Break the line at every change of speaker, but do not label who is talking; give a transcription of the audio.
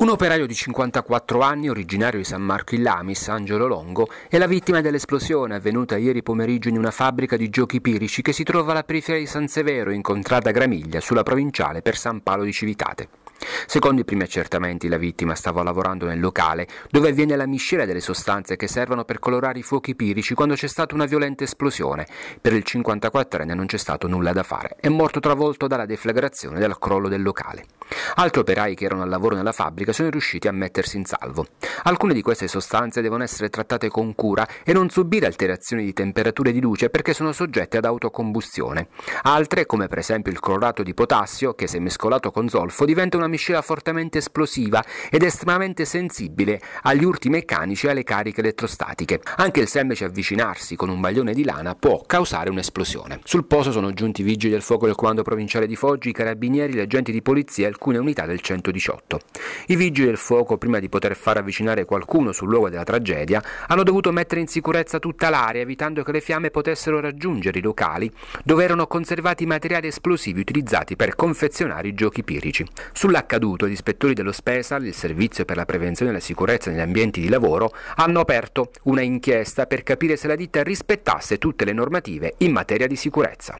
Un operaio di 54 anni, originario di San Marco in Lamis, Angelo Longo, è la vittima dell'esplosione avvenuta ieri pomeriggio in una fabbrica di giochi pirici che si trova alla periferia di San Severo, in contrada Gramiglia, sulla provinciale per San Paolo di Civitate. Secondo i primi accertamenti la vittima stava lavorando nel locale dove avviene la miscela delle sostanze che servono per colorare i fuochi pirici quando c'è stata una violenta esplosione. Per il 54enne non c'è stato nulla da fare, è morto travolto dalla deflagrazione dal crollo del locale. Altri operai che erano al lavoro nella fabbrica sono riusciti a mettersi in salvo. Alcune di queste sostanze devono essere trattate con cura e non subire alterazioni di temperature e di luce perché sono soggette ad autocombustione. Altre, come per esempio il clorato di potassio, che se mescolato con zolfo diventa una una miscela fortemente esplosiva ed estremamente sensibile agli urti meccanici e alle cariche elettrostatiche. Anche il semplice avvicinarsi con un baglione di lana può causare un'esplosione. Sul posto sono giunti i vigili del fuoco del comando provinciale di Foggi, i carabinieri, gli agenti di polizia e alcune unità del 118. I vigili del fuoco, prima di poter far avvicinare qualcuno sul luogo della tragedia, hanno dovuto mettere in sicurezza tutta l'area evitando che le fiamme potessero raggiungere i locali dove erano conservati i materiali esplosivi utilizzati per confezionare i giochi pirici. Sulla l'accaduto, gli ispettori dello SPESAL, il Servizio per la Prevenzione e la Sicurezza negli Ambienti di Lavoro, hanno aperto una inchiesta per capire se la ditta rispettasse tutte le normative in materia di sicurezza.